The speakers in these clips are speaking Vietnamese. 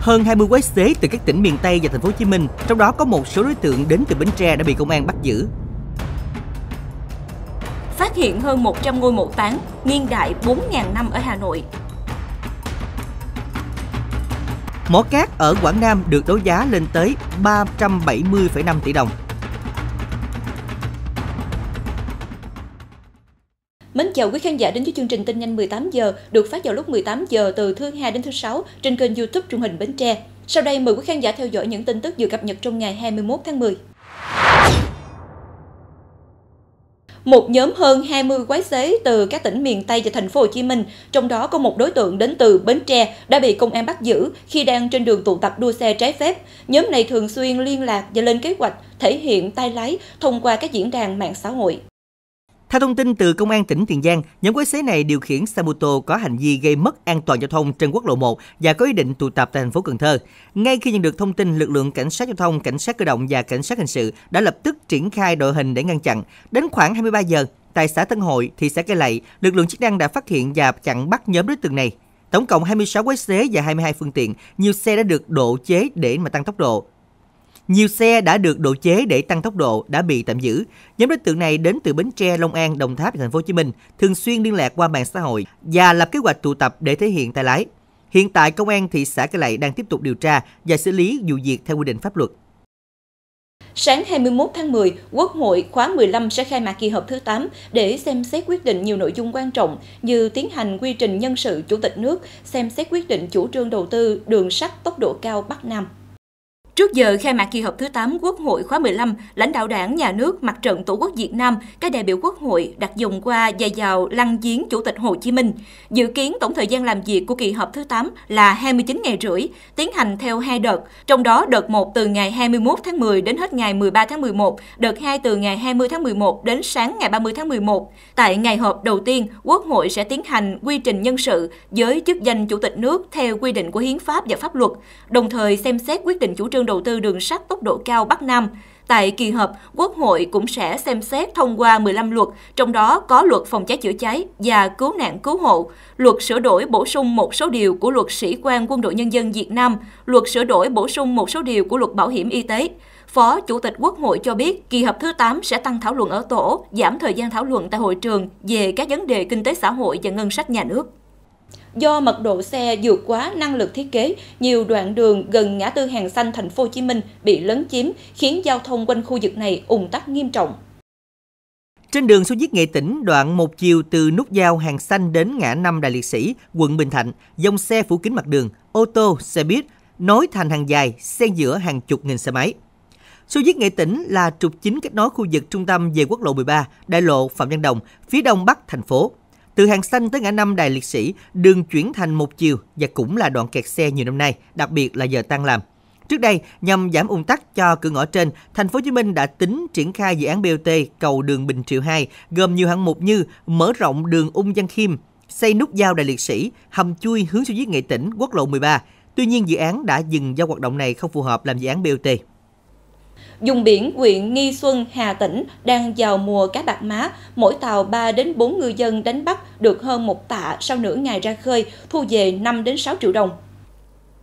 Hơn 20 quái xế từ các tỉnh miền Tây và thành phố Hồ Chí Minh, trong đó có một số đối tượng đến từ Bến Tre đã bị công an bắt giữ. Phát hiện hơn 100 ngôi mộ táng niên đại 4.000 năm ở Hà Nội. Mỏ cát ở Quảng Nam được đấu giá lên tới 370,5 tỷ đồng. Mến chào quý khán giả đến với chương trình tin nhanh 18 giờ được phát vào lúc 18 giờ từ thứ hai đến thứ sáu trên kênh YouTube truyền hình Bến Tre. Sau đây mời quý khán giả theo dõi những tin tức vừa cập nhật trong ngày 21 tháng 10. Một nhóm hơn 20 quái xế từ các tỉnh miền Tây và thành phố Hồ Chí Minh, trong đó có một đối tượng đến từ Bến Tre đã bị công an bắt giữ khi đang trên đường tụ tập đua xe trái phép. Nhóm này thường xuyên liên lạc và lên kế hoạch thể hiện tay lái thông qua các diễn đàn mạng xã hội. Theo thông tin từ Công an tỉnh Tiền Giang, nhóm quái xế này điều khiển xe mô tô có hành vi gây mất an toàn giao thông trên quốc lộ 1 và có ý định tụ tập tại thành phố Cần Thơ. Ngay khi nhận được thông tin, lực lượng cảnh sát giao thông, cảnh sát cơ động và cảnh sát hình sự đã lập tức triển khai đội hình để ngăn chặn. Đến khoảng 23 giờ, tại xã Tân Hội, thị xã Cây Lậy, lực lượng chức năng đã phát hiện và chặn bắt nhóm đối tượng này. Tổng cộng 26 quái xế và 22 phương tiện, nhiều xe đã được độ chế để mà tăng tốc độ. Nhiều xe đã được độ chế để tăng tốc độ đã bị tạm giữ. Nhóm đối tượng này đến từ Bến Tre, Long An, Đồng Tháp và Thành phố Hồ Chí Minh, thường xuyên liên lạc qua mạng xã hội và lập kế hoạch tụ tập để thể hiện tay lái. Hiện tại công an thị xã Cái Lậy đang tiếp tục điều tra và xử lý vụ việc theo quy định pháp luật. Sáng 21 tháng 10, Quốc hội khóa 15 sẽ khai mạc kỳ họp thứ 8 để xem xét quyết định nhiều nội dung quan trọng như tiến hành quy trình nhân sự Chủ tịch nước, xem xét quyết định chủ trương đầu tư đường sắt tốc độ cao Bắc Nam. Trước giờ khai mạc kỳ họp thứ 8 Quốc hội khóa 15, lãnh đạo đảng, nhà nước, mặt trận Tổ quốc Việt Nam, các đại biểu Quốc hội đặt dùng qua dài dào lăng giếng Chủ tịch Hồ Chí Minh. Dự kiến tổng thời gian làm việc của kỳ họp thứ 8 là 29 ngày rưỡi, tiến hành theo hai đợt, trong đó đợt 1 từ ngày 21 tháng 10 đến hết ngày 13 tháng 11, đợt 2 từ ngày 20 tháng 11 đến sáng ngày 30 tháng 11. Tại ngày họp đầu tiên, Quốc hội sẽ tiến hành quy trình nhân sự với chức danh Chủ tịch nước theo quy định của Hiến pháp và pháp luật, đồng thời xem xét quyết định chủ trương đầu tư đường sắt tốc độ cao Bắc Nam. Tại kỳ họp, Quốc hội cũng sẽ xem xét thông qua 15 luật, trong đó có luật phòng cháy chữa cháy và cứu nạn cứu hộ, luật sửa đổi bổ sung một số điều của luật sĩ quan quân đội nhân dân Việt Nam, luật sửa đổi bổ sung một số điều của luật bảo hiểm y tế. Phó Chủ tịch Quốc hội cho biết kỳ họp thứ 8 sẽ tăng thảo luận ở tổ, giảm thời gian thảo luận tại hội trường về các vấn đề kinh tế xã hội và ngân sách nhà nước do mật độ xe vượt quá năng lực thiết kế, nhiều đoạn đường gần ngã tư hàng xanh thành phố Hồ Chí Minh bị lấn chiếm, khiến giao thông quanh khu vực này ùn tắc nghiêm trọng. Trên đường số giết nghệ tỉnh, đoạn một chiều từ nút giao hàng xanh đến ngã năm Đại Liệt Sĩ, quận Bình Thạnh, dòng xe phủ kính mặt đường, ô tô, xe buýt, nối thành hàng dài, xen giữa hàng chục nghìn xe máy. Số giết nghệ tỉnh là trục chính kết nối khu vực trung tâm về quốc lộ 13, đại lộ Phạm Văn Đồng, phía đông bắc thành phố. Từ hàng xanh tới ngã năm Đài Liệt Sĩ, đường chuyển thành một chiều và cũng là đoạn kẹt xe nhiều năm nay, đặc biệt là giờ tăng làm. Trước đây, nhằm giảm ùn tắc cho cửa ngõ trên, thành phố Hồ Chí Minh đã tính triển khai dự án BOT cầu đường Bình Triệu 2 gồm nhiều hạng mục như mở rộng đường Ung Văn Khiêm, xây nút giao đài Liệt Sĩ, hầm chui hướng xuống giết nghệ tỉnh quốc lộ 13. Tuy nhiên dự án đã dừng do hoạt động này không phù hợp làm dự án BOT. Dùng biển huyện Nghi Xuân, Hà Tĩnh đang vào mùa cá bạc má, mỗi tàu 3 đến 4 ngư dân đánh bắt được hơn một tạ sau nửa ngày ra khơi, thu về 5 đến 6 triệu đồng.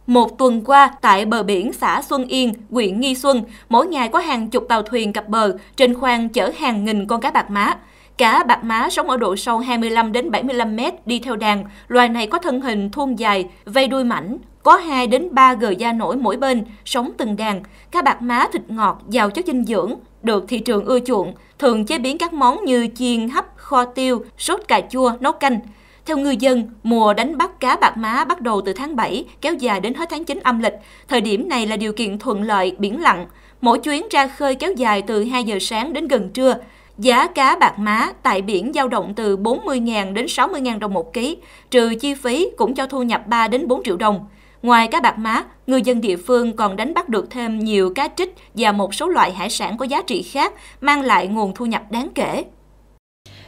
Một tuần qua, tại bờ biển xã Xuân Yên, huyện Nghi Xuân, mỗi ngày có hàng chục tàu thuyền cập bờ, trên khoang chở hàng nghìn con cá bạc má. Cá bạc má sống ở độ sâu 25 đến 75 mét đi theo đàn, loài này có thân hình thon dài, vây đuôi mảnh, có 2 đến 3 gờ da nổi mỗi bên, sống từng đàn. Cá bạc má thịt ngọt, giàu chất dinh dưỡng, được thị trường ưa chuộng, thường chế biến các món như chiên, hấp, kho tiêu, sốt cà chua, nấu canh. Theo ngư dân, mùa đánh bắt cá bạc má bắt đầu từ tháng 7, kéo dài đến hết tháng 9 âm lịch. Thời điểm này là điều kiện thuận lợi, biển lặng. Mỗi chuyến ra khơi kéo dài từ 2 giờ sáng đến gần trưa. Giá cá bạc má tại biển dao động từ 40.000 đến 60.000 đồng một ký, trừ chi phí cũng cho thu nhập 3 đến 4 triệu đồng. Ngoài cá bạc má, người dân địa phương còn đánh bắt được thêm nhiều cá trích và một số loại hải sản có giá trị khác, mang lại nguồn thu nhập đáng kể.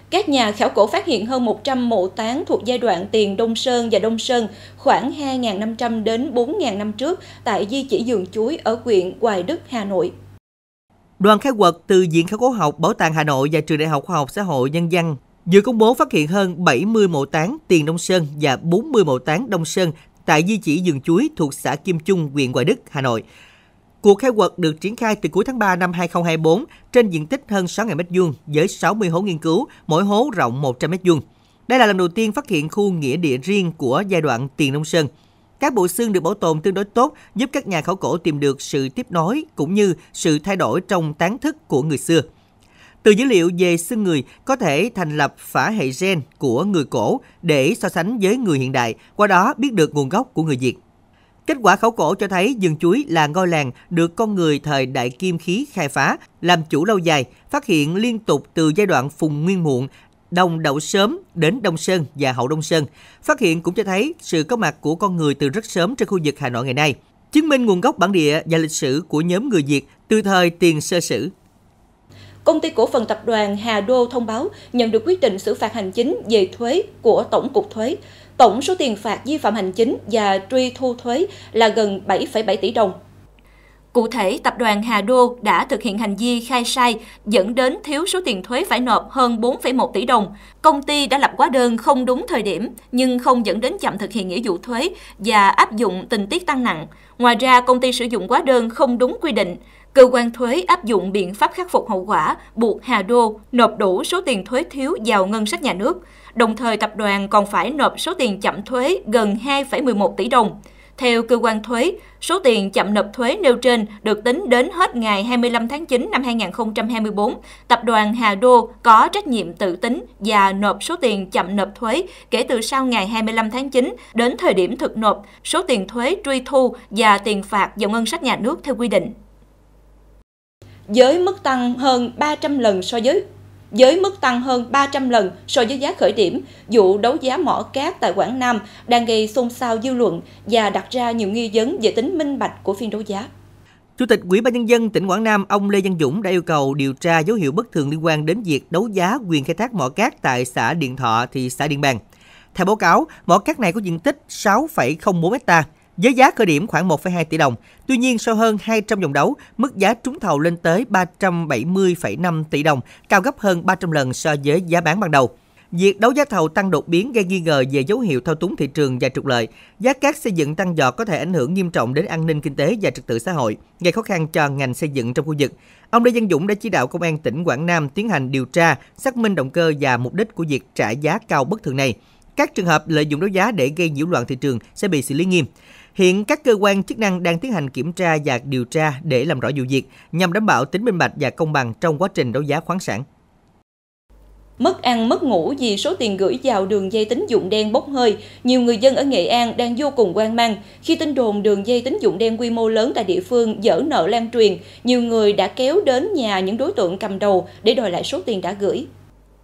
Các nhà khảo cổ phát hiện hơn 100 mộ táng thuộc giai đoạn tiền Đông Sơn và Đông Sơn khoảng 2.500 đến 4.000 năm trước tại di chỉ vườn chuối ở huyện Hoài Đức, Hà Nội. Đoàn khai quật từ Viện Khảo cổ học Bảo tàng Hà Nội và Trường Đại học Khoa học Xã hội Nhân dân vừa công bố phát hiện hơn 70 mộ táng tiền Đông Sơn và 40 mộ táng Đông Sơn tại di chỉ rừng chuối thuộc xã Kim Trung, huyện Hoài Đức, Hà Nội. Cuộc khai quật được triển khai từ cuối tháng 3 năm 2024 trên diện tích hơn 6.000 m2 với 60 hố nghiên cứu, mỗi hố rộng 100 m2. Đây là lần đầu tiên phát hiện khu nghĩa địa riêng của giai đoạn Tiền nông Sơn. Các bộ xương được bảo tồn tương đối tốt, giúp các nhà khảo cổ tìm được sự tiếp nối cũng như sự thay đổi trong tán thức của người xưa – từ dữ liệu về xương người có thể thành lập phả hệ gen của người cổ để so sánh với người hiện đại, qua đó biết được nguồn gốc của người Việt. Kết quả khảo cổ cho thấy rừng chuối là ngôi làng được con người thời đại kim khí khai phá, làm chủ lâu dài, phát hiện liên tục từ giai đoạn phùng nguyên muộn, đồng đậu sớm đến Đông Sơn và Hậu Đông Sơn. Phát hiện cũng cho thấy sự có mặt của con người từ rất sớm trên khu vực Hà Nội ngày nay, chứng minh nguồn gốc bản địa và lịch sử của nhóm người Việt từ thời tiền sơ sử. Công ty cổ phần tập đoàn Hà Đô thông báo nhận được quyết định xử phạt hành chính về thuế của Tổng cục Thuế. Tổng số tiền phạt vi phạm hành chính và truy thu thuế là gần 7,7 tỷ đồng. Cụ thể, tập đoàn Hà Đô đã thực hiện hành vi khai sai dẫn đến thiếu số tiền thuế phải nộp hơn 4,1 tỷ đồng. Công ty đã lập quá đơn không đúng thời điểm nhưng không dẫn đến chậm thực hiện nghĩa vụ thuế và áp dụng tình tiết tăng nặng. Ngoài ra, công ty sử dụng quá đơn không đúng quy định cơ quan thuế áp dụng biện pháp khắc phục hậu quả buộc Hà Đô nộp đủ số tiền thuế thiếu vào ngân sách nhà nước. Đồng thời, tập đoàn còn phải nộp số tiền chậm thuế gần 2,11 tỷ đồng. Theo cơ quan thuế, số tiền chậm nộp thuế nêu trên được tính đến hết ngày 25 tháng 9 năm 2024. Tập đoàn Hà Đô có trách nhiệm tự tính và nộp số tiền chậm nộp thuế kể từ sau ngày 25 tháng 9 đến thời điểm thực nộp số tiền thuế truy thu và tiền phạt vào ngân sách nhà nước theo quy định với mức tăng hơn 300 lần so với với mức tăng hơn 300 lần so với giá khởi điểm, vụ đấu giá mỏ cát tại Quảng Nam đang gây xôn xao dư luận và đặt ra nhiều nghi vấn về tính minh bạch của phiên đấu giá. Chủ tịch Ủy ban nhân dân tỉnh Quảng Nam ông Lê Văn Dũng đã yêu cầu điều tra dấu hiệu bất thường liên quan đến việc đấu giá quyền khai thác mỏ cát tại xã Điện Thọ thị xã Điện Bàn. Theo báo cáo, mỏ cát này có diện tích 6,04 hectare với giá khởi điểm khoảng 1,2 tỷ đồng. Tuy nhiên, sau hơn 200 vòng đấu, mức giá trúng thầu lên tới 370,5 tỷ đồng, cao gấp hơn 300 lần so với giá bán ban đầu. Việc đấu giá thầu tăng đột biến gây nghi ngờ về dấu hiệu thao túng thị trường và trục lợi. Giá cát xây dựng tăng giọt có thể ảnh hưởng nghiêm trọng đến an ninh kinh tế và trật tự xã hội, gây khó khăn cho ngành xây dựng trong khu vực. Ông Lê Văn Dũng đã chỉ đạo Công an tỉnh Quảng Nam tiến hành điều tra, xác minh động cơ và mục đích của việc trả giá cao bất thường này. Các trường hợp lợi dụng đấu giá để gây nhiễu loạn thị trường sẽ bị xử lý nghiêm. Hiện các cơ quan chức năng đang tiến hành kiểm tra và điều tra để làm rõ vụ việc nhằm đảm bảo tính minh bạch và công bằng trong quá trình đấu giá khoáng sản. Mất ăn mất ngủ vì số tiền gửi vào đường dây tín dụng đen bốc hơi, nhiều người dân ở Nghệ An đang vô cùng quan mang. Khi tin đồn đường dây tín dụng đen quy mô lớn tại địa phương dở nợ lan truyền, nhiều người đã kéo đến nhà những đối tượng cầm đầu để đòi lại số tiền đã gửi.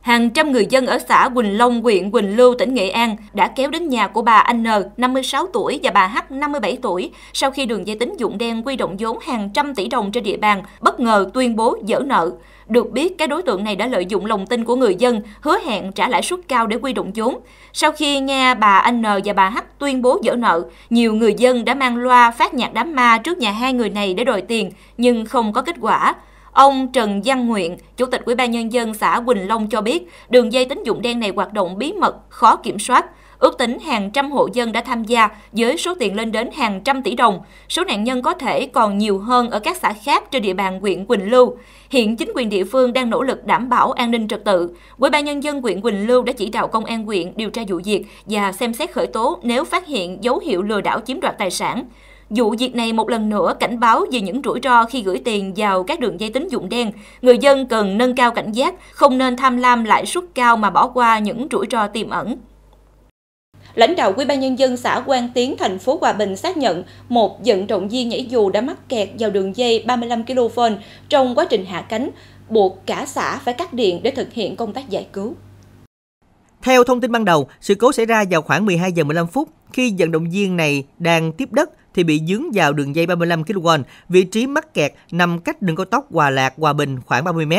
Hàng trăm người dân ở xã Quỳnh Long, huyện Quỳnh Lưu, tỉnh Nghệ An đã kéo đến nhà của bà N, 56 tuổi và bà H, 57 tuổi, sau khi đường dây tín dụng đen quy động vốn hàng trăm tỷ đồng trên địa bàn, bất ngờ tuyên bố dỡ nợ. Được biết, các đối tượng này đã lợi dụng lòng tin của người dân, hứa hẹn trả lãi suất cao để quy động vốn. Sau khi nghe bà N và bà H tuyên bố dỡ nợ, nhiều người dân đã mang loa phát nhạc đám ma trước nhà hai người này để đòi tiền, nhưng không có kết quả. Ông Trần Văn Nguyện, Chủ tịch Ủy ban Nhân dân xã Quỳnh Long cho biết, đường dây tín dụng đen này hoạt động bí mật, khó kiểm soát. Ước tính hàng trăm hộ dân đã tham gia với số tiền lên đến hàng trăm tỷ đồng. Số nạn nhân có thể còn nhiều hơn ở các xã khác trên địa bàn huyện Quỳnh Lưu. Hiện chính quyền địa phương đang nỗ lực đảm bảo an ninh trật tự. Ủy ban nhân dân huyện Quỳnh Lưu đã chỉ đạo công an huyện điều tra vụ việc và xem xét khởi tố nếu phát hiện dấu hiệu lừa đảo chiếm đoạt tài sản. Vụ việc này một lần nữa cảnh báo về những rủi ro khi gửi tiền vào các đường dây tín dụng đen. Người dân cần nâng cao cảnh giác, không nên tham lam lãi suất cao mà bỏ qua những rủi ro tiềm ẩn. Lãnh đạo Ủy ban nhân dân xã Quang Tiến, thành phố Hòa Bình xác nhận một vận động viên nhảy dù đã mắc kẹt vào đường dây 35 kV trong quá trình hạ cánh, buộc cả xã phải cắt điện để thực hiện công tác giải cứu. Theo thông tin ban đầu, sự cố xảy ra vào khoảng 12 giờ 15 phút khi vận động viên này đang tiếp đất thì bị dướng vào đường dây 35 kV, vị trí mắc kẹt nằm cách đường cao tốc Hòa Lạc Hòa Bình khoảng 30 m.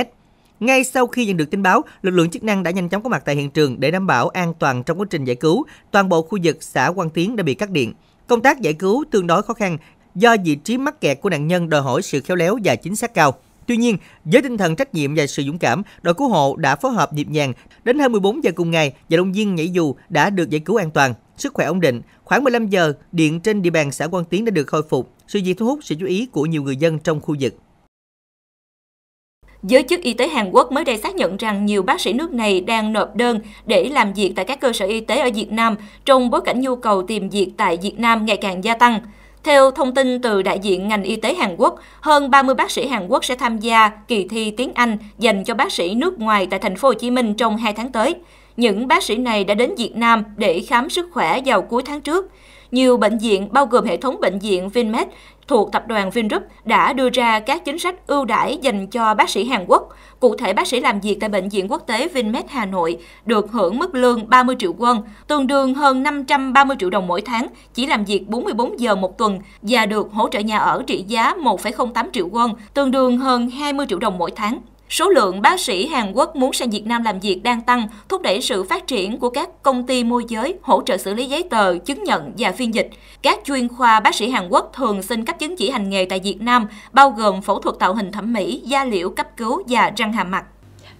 Ngay sau khi nhận được tin báo, lực lượng chức năng đã nhanh chóng có mặt tại hiện trường để đảm bảo an toàn trong quá trình giải cứu. Toàn bộ khu vực xã Quang Tiến đã bị cắt điện. Công tác giải cứu tương đối khó khăn do vị trí mắc kẹt của nạn nhân đòi hỏi sự khéo léo và chính xác cao. Tuy nhiên, với tinh thần trách nhiệm và sự dũng cảm, đội cứu hộ đã phối hợp nhịp nhàng. Đến hơn 14 giờ cùng ngày, và đồng viên nhảy dù đã được giải cứu an toàn sức khỏe ổn định. Khoảng 15 giờ, điện trên địa bàn xã Quang Tiến đã được khôi phục. Sự việc thu hút sự chú ý của nhiều người dân trong khu vực. Giới chức y tế Hàn Quốc mới đây xác nhận rằng nhiều bác sĩ nước này đang nộp đơn để làm việc tại các cơ sở y tế ở Việt Nam trong bối cảnh nhu cầu tìm việc tại Việt Nam ngày càng gia tăng. Theo thông tin từ đại diện ngành y tế Hàn Quốc, hơn 30 bác sĩ Hàn Quốc sẽ tham gia kỳ thi tiếng Anh dành cho bác sĩ nước ngoài tại thành phố Hồ Chí Minh trong 2 tháng tới những bác sĩ này đã đến Việt Nam để khám sức khỏe vào cuối tháng trước. Nhiều bệnh viện, bao gồm hệ thống bệnh viện Vinmed thuộc tập đoàn Vingroup, đã đưa ra các chính sách ưu đãi dành cho bác sĩ Hàn Quốc. Cụ thể, bác sĩ làm việc tại Bệnh viện Quốc tế Vinmed Hà Nội được hưởng mức lương 30 triệu won, tương đương hơn 530 triệu đồng mỗi tháng, chỉ làm việc 44 giờ một tuần và được hỗ trợ nhà ở trị giá 1,08 triệu won, tương đương hơn 20 triệu đồng mỗi tháng. Số lượng bác sĩ Hàn Quốc muốn sang Việt Nam làm việc đang tăng, thúc đẩy sự phát triển của các công ty môi giới hỗ trợ xử lý giấy tờ, chứng nhận và phiên dịch. Các chuyên khoa bác sĩ Hàn Quốc thường xin cấp chứng chỉ hành nghề tại Việt Nam, bao gồm phẫu thuật tạo hình thẩm mỹ, da liễu cấp cứu và răng hàm mặt.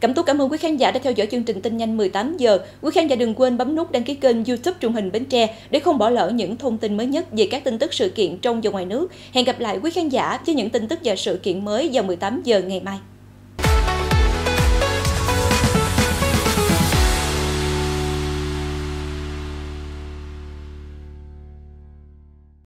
cảm tú cảm ơn quý khán giả đã theo dõi chương trình tin nhanh 18 giờ. Quý khán giả đừng quên bấm nút đăng ký kênh YouTube truyền hình Bến Tre để không bỏ lỡ những thông tin mới nhất về các tin tức sự kiện trong và ngoài nước. Hẹn gặp lại quý khán giả với những tin tức và sự kiện mới vào 18 giờ ngày mai.